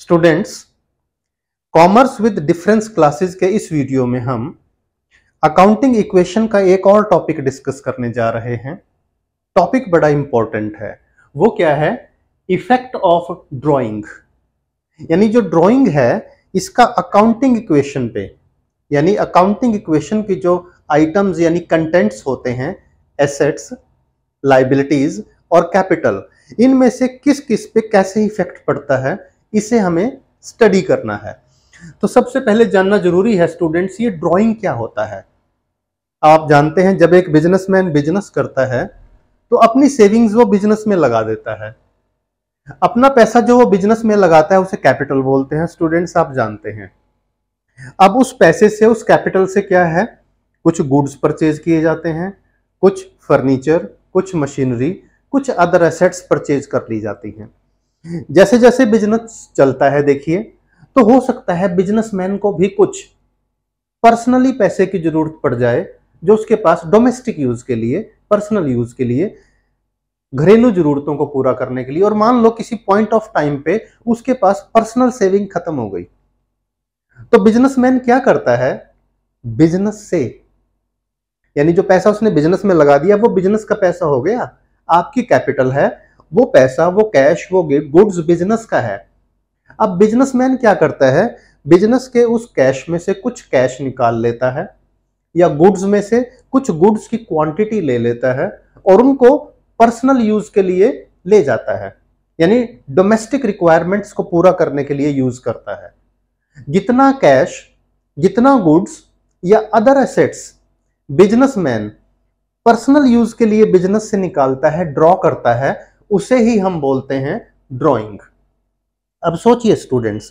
students commerce with difference classes के इस video में हम अकाउंटिंग इक्वेशन का एक और टॉपिक डिस्कस करने जा रहे हैं टॉपिक बड़ा इंपॉर्टेंट है वो क्या है इफेक्ट ऑफ ड्राइंग यानी जो ड्राइंग है इसका अकाउंटिंग इक्वेशन पे यानी अकाउंटिंग इक्वेशन की जो आइटम्स यानी कंटेंट्स होते हैं एसेट्स लाइबिलिटीज और कैपिटल इनमें से किस किस पे कैसे इफेक्ट पड़ता है इसे हमें स्टडी करना है तो सबसे पहले जानना जरूरी है स्टूडेंट्स ये ड्राइंग क्या होता है आप जानते हैं जब एक बिजनेसमैन बिजनेस करता है तो अपनी सेविंग्स वो बिजनेस में लगा देता है अपना पैसा जो वो बिजनेस में लगाता है उसे कैपिटल बोलते हैं स्टूडेंट्स आप जानते हैं अब उस पैसे से उस कैपिटल से क्या है कुछ गुड्स परचेज किए जाते हैं कुछ फर्नीचर कुछ मशीनरी कुछ अदर एसेट्स परचेज कर ली जाती हैं जैसे जैसे बिजनेस चलता है देखिए तो हो सकता है बिजनेसमैन को भी कुछ पर्सनली पैसे की जरूरत पड़ जाए जो उसके पास डोमेस्टिक यूज के लिए पर्सनल यूज के लिए घरेलू जरूरतों को पूरा करने के लिए और मान लो किसी पॉइंट ऑफ टाइम पे उसके पास पर्सनल सेविंग खत्म हो गई तो बिजनेसमैन क्या करता है बिजनेस से यानी जो पैसा उसने बिजनेस में लगा दिया वो बिजनेस का पैसा हो गया आपकी कैपिटल है वो पैसा वो कैश वो गुड्स बिजनेस का है अब बिजनेसमैन क्या करता है बिजनेस के उस कैश में से कुछ कैश निकाल लेता है या गुड्स में से कुछ गुड्स की क्वांटिटी ले लेता है और उनको पर्सनल यूज के लिए ले जाता है यानी डोमेस्टिक रिक्वायरमेंट्स को पूरा करने के लिए यूज करता है जितना कैश जितना गुड्स या other assets businessman personal use के लिए बिजनेस से निकालता है ड्रॉ करता है उसे ही हम बोलते हैं ड्राइंग अब सोचिए स्टूडेंट्स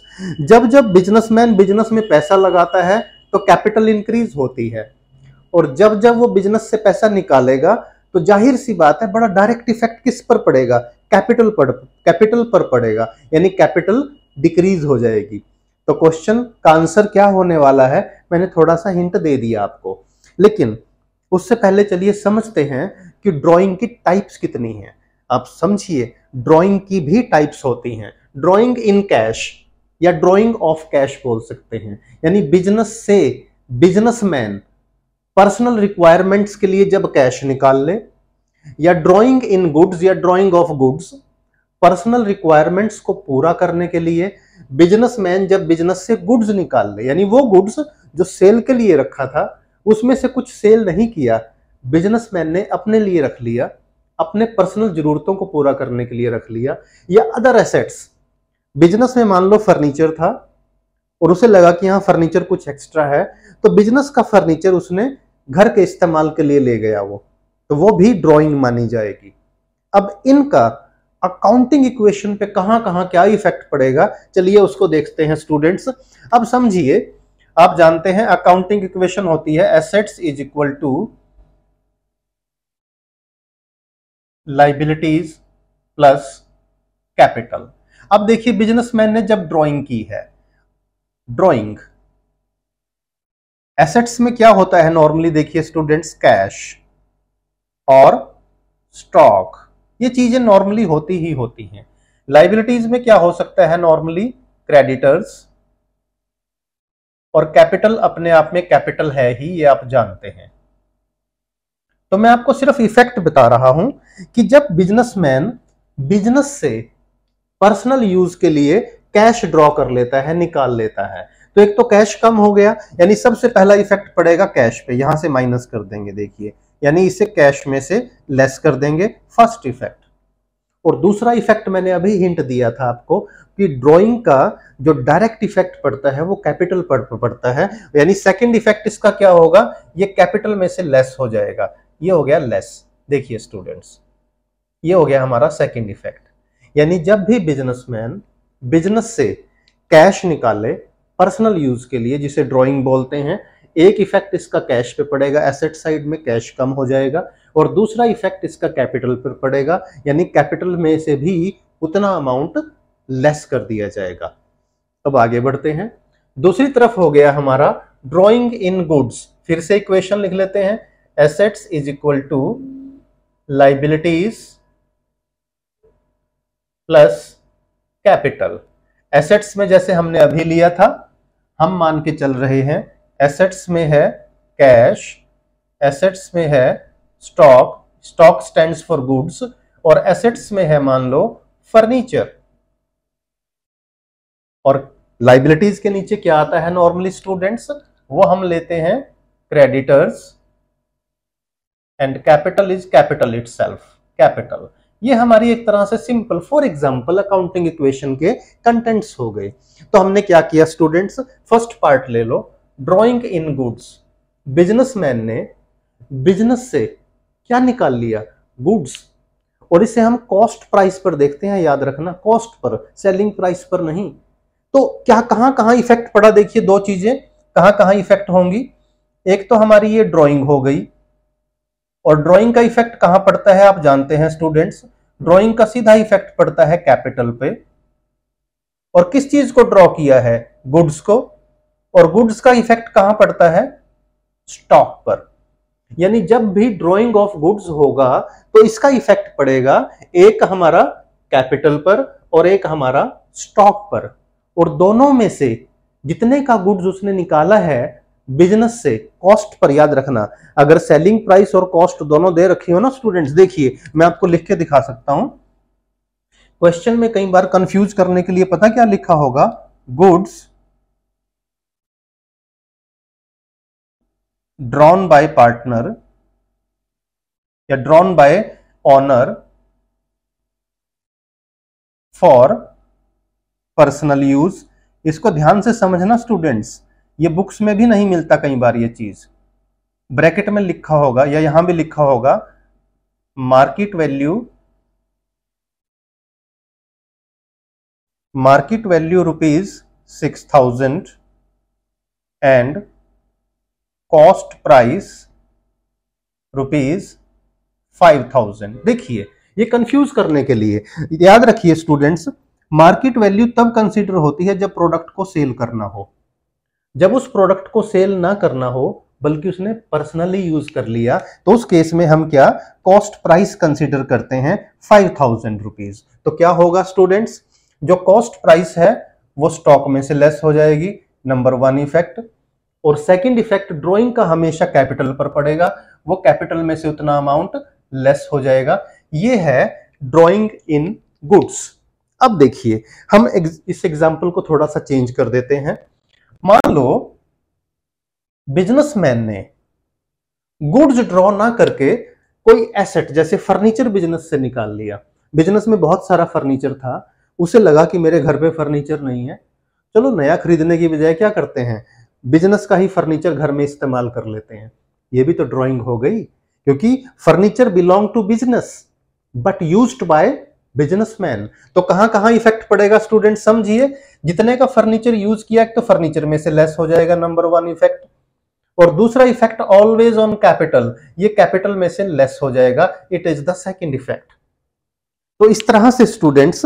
जब जब बिजनेसमैन बिजनेस में पैसा लगाता है तो कैपिटल इंक्रीज होती है और जब जब वो बिजनेस से पैसा निकालेगा तो जाहिर सी बात है बड़ा डायरेक्ट इफेक्ट किस पर पड़ेगा कैपिटल पर कैपिटल पर पड़ेगा यानी कैपिटल डिक्रीज हो जाएगी तो क्वेश्चन का आंसर क्या होने वाला है मैंने थोड़ा सा हिंट दे दिया आपको लेकिन उससे पहले चलिए समझते हैं कि ड्राइंग की टाइप्स कितनी हैं आप समझिए ड्राइंग की भी टाइप्स होती हैं ड्राइंग इन कैश या ड्राइंग ऑफ कैश बोल सकते हैं यानी बिजनेस से बिजनेसमैन पर्सनल रिक्वायरमेंट्स के लिए जब कैश निकाल ले या ड्राइंग इन गुड्स या drawing of goods personal requirements को पूरा करने के लिए बिजनेसमैन जब बिजनेस से गुड्स निकाल ले यानी वो गुड्स जो सेल के लिए रखा था उसमें से कुछ सेल नहीं किया बिजनेसमैन ने अपने लिए रख लिया अपने पर्सनल जरूरतों को पूरा करने के लिए रख लिया या अदर एसेट्स बिजनेस में मान लो फर्नीचर था और उसे लगा कि यहाँ फर्नीचर कुछ एक्स्ट्रा है तो बिजनेस का फर्नीचर उसने घर के इस्तेमाल के लिए ले गया वो तो वो भी ड्रॉइंग मानी जाएगी अब इनका अकाउंटिंग इक्वेशन पे कहां कहां क्या इफेक्ट पड़ेगा चलिए उसको देखते हैं स्टूडेंट्स अब समझिए आप जानते हैं अकाउंटिंग इक्वेशन होती है assets is equal to liabilities plus capital अब देखिए बिजनेसमैन ने जब ड्राइंग की है ड्राइंग एसेट्स में क्या होता है नॉर्मली देखिए स्टूडेंट्स कैश और स्टॉक ये चीजें नॉर्मली होती ही होती हैं लाइबिलिटीज में क्या हो सकता है नॉर्मली क्रेडिटर्स और कैपिटल अपने आप में कैपिटल है ही ये आप जानते हैं तो मैं आपको सिर्फ इफेक्ट बता रहा हूं कि जब बिजनेसमैन बिजनेस से पर्सनल यूज के लिए कैश ड्रॉ कर लेता है निकाल लेता है तो एक तो कैश कम हो गया यानी सबसे पहला इफेक्ट पड़ेगा कैश पे यहां से माइनस कर देंगे देखिए यानी इसे कैश में से लेस कर देंगे फर्स्ट इफेक्ट और दूसरा इफेक्ट मैंने अभी हिंट दिया था आपको कि ड्राइंग का जो डायरेक्ट इफेक्ट पड़ता है वो कैपिटल पर पड़ता है यानी सेकंड इफेक्ट इसका क्या होगा ये कैपिटल में से लेस हो जाएगा ये हो गया लेस देखिए स्टूडेंट्स ये हो गया हमारा सेकेंड इफेक्ट यानी जब भी बिजनेसमैन बिजनेस से कैश निकाले पर्सनल यूज के लिए जिसे ड्राइंग बोलते हैं एक इफेक्ट इसका कैश पे पड़ेगा एसेट साइड में कैश कम हो जाएगा और दूसरा इफेक्ट इसका कैपिटल पर पड़ेगा यानी कैपिटल में से भी उतना अमाउंट लेस कर दिया जाएगा अब आगे बढ़ते हैं दूसरी तरफ हो गया हमारा ड्रॉइंग इन गुड्स फिर से इक्वेशन लिख लेते हैं assets is equal to liabilities plus capital assets में जैसे हमने अभी लिया था हम मान के चल रहे हैं एसेट्स में है कैश एसेट्स में है stock stock stands for goods और एसेट्स में है मान लो फर्नीचर और लाइबिलिटीज के नीचे क्या आता है नॉर्मली स्टूडेंट्स वो हम लेते हैं creditors and capital is capital it capital ये हमारी एक तरह से simple for example accounting equation के कंटेंट्स हो गए तो हमने क्या किया स्टूडेंट्स फर्स्ट पार्ट ले लो ड्राइंग इन गुड्स बिजनेसमैन ने बिजनेस से क्या निकाल लिया गुड्स और इसे हम कॉस्ट प्राइस पर देखते हैं याद रखना कॉस्ट पर सेलिंग प्राइस पर नहीं तो क्या कहां कहां इफेक्ट पड़ा देखिए दो चीजें कहां कहां इफेक्ट होंगी एक तो हमारी ये ड्राइंग हो गई और ड्राइंग का इफेक्ट कहां पड़ता है आप जानते हैं स्टूडेंट्स ड्राइंग का सीधा इफेक्ट पड़ता है कैपिटल पे और किस चीज को ड्रॉ किया है गुड्स को और गुड्स का इफेक्ट कहां पड़ता है स्टॉक पर यानी जब भी ड्रॉइंग ऑफ गुड्स होगा तो इसका इफेक्ट पड़ेगा एक हमारा कैपिटल पर और एक हमारा स्टॉक पर और दोनों में से जितने का गुड्स उसने निकाला है बिजनेस से कॉस्ट पर याद रखना अगर सेलिंग प्राइस और कॉस्ट दोनों दे रखी हो ना स्टूडेंट्स देखिए मैं आपको लिख के दिखा सकता हूं क्वेश्चन में कई बार कंफ्यूज करने के लिए पता क्या लिखा होगा गुड्स ड्रॉन बाय पार्टनर या drawn by owner for personal use इसको ध्यान से समझना स्टूडेंट्स ये बुक्स में भी नहीं मिलता कई बार ये चीज़ ब्रैकेट में लिखा होगा या यहां भी लिखा होगा market value market value rupees six thousand and cost price rupees five thousand देखिए ये कंफ्यूज करने के लिए याद रखिए स्टूडेंट्स मार्केट वैल्यू तब कंसीडर होती है जब प्रोडक्ट को सेल करना हो जब उस प्रोडक्ट को सेल ना करना हो बल्कि उसने पर्सनली यूज कर लिया तो उस केस में हम क्या कॉस्ट प्राइस कंसिडर करते हैं फाइव थाउजेंड रुपीज तो क्या होगा स्टूडेंट्स जो कॉस्ट प्राइस है वो स्टॉक में से लेस हो जाएगी नंबर वन इफेक्ट और सेकंड इफेक्ट ड्राइंग का हमेशा कैपिटल पर पड़ेगा वो कैपिटल में से उतना अमाउंट लेस हो जाएगा ये है ड्रॉइंग इन गुड्स अब देखिए हम इस एग्जाम्पल को थोड़ा सा चेंज कर देते हैं मान लो बिजनेसमैन ने गुड्स ड्रॉ ना करके कोई एसेट जैसे फर्नीचर बिजनेस से निकाल लिया बिजनेस में बहुत सारा फर्नीचर था उसे लगा कि मेरे घर पे फर्नीचर नहीं है चलो नया खरीदने की बजाय क्या करते हैं बिजनेस का ही फर्नीचर घर में इस्तेमाल कर लेते हैं ये भी तो ड्राइंग हो गई क्योंकि furniture belong to business but used by businessman तो कहां कहां इफेक्ट पड़ेगा स्टूडेंट समझिए जितने का फर्नीचर यूज किया तो फर्नीचर में से लेस हो जाएगा नंबर वन इफेक्ट और दूसरा इफेक्ट ऑलवेज ऑन कैपिटल ये कैपिटल में से लेस हो जाएगा it is the second effect तो इस तरह से स्टूडेंट्स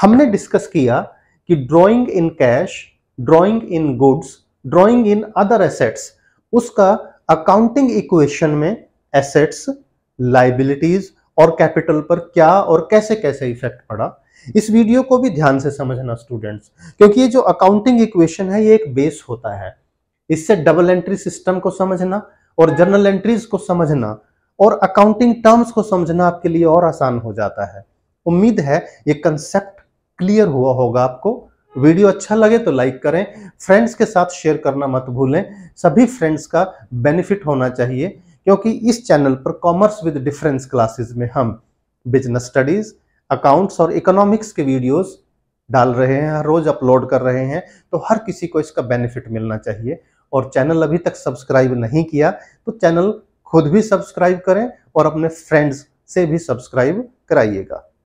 हमने डिस्कस किया कि drawing in cash drawing in goods drawing in other assets उसका अकाउंटिंग इक्वेशन में एसेट्स लाइबिलिटीज और कैपिटल पर क्या और कैसे कैसे इफेक्ट पड़ा इस वीडियो को भी ध्यान से समझना स्टूडेंट्स क्योंकि ये जो अकाउंटिंग इक्वेशन है ये एक बेस होता है इससे डबल एंट्री सिस्टम को समझना और जर्नल एंट्रीज को समझना और अकाउंटिंग टर्म्स को समझना आपके लिए और आसान हो जाता है उम्मीद है ये कंसेप्ट क्लियर हुआ होगा आपको वीडियो अच्छा लगे तो लाइक करें फ्रेंड्स के साथ शेयर करना मत भूलें सभी फ्रेंड्स का बेनिफिट होना चाहिए क्योंकि इस चैनल पर कॉमर्स विद डिफरेंस क्लासेस में हम बिजनेस स्टडीज़ अकाउंट्स और इकोनॉमिक्स के वीडियोस डाल रहे हैं हर रोज अपलोड कर रहे हैं तो हर किसी को इसका बेनिफिट मिलना चाहिए और चैनल अभी तक सब्सक्राइब नहीं किया तो चैनल खुद भी सब्सक्राइब करें और अपने फ्रेंड्स से भी सब्सक्राइब कराइएगा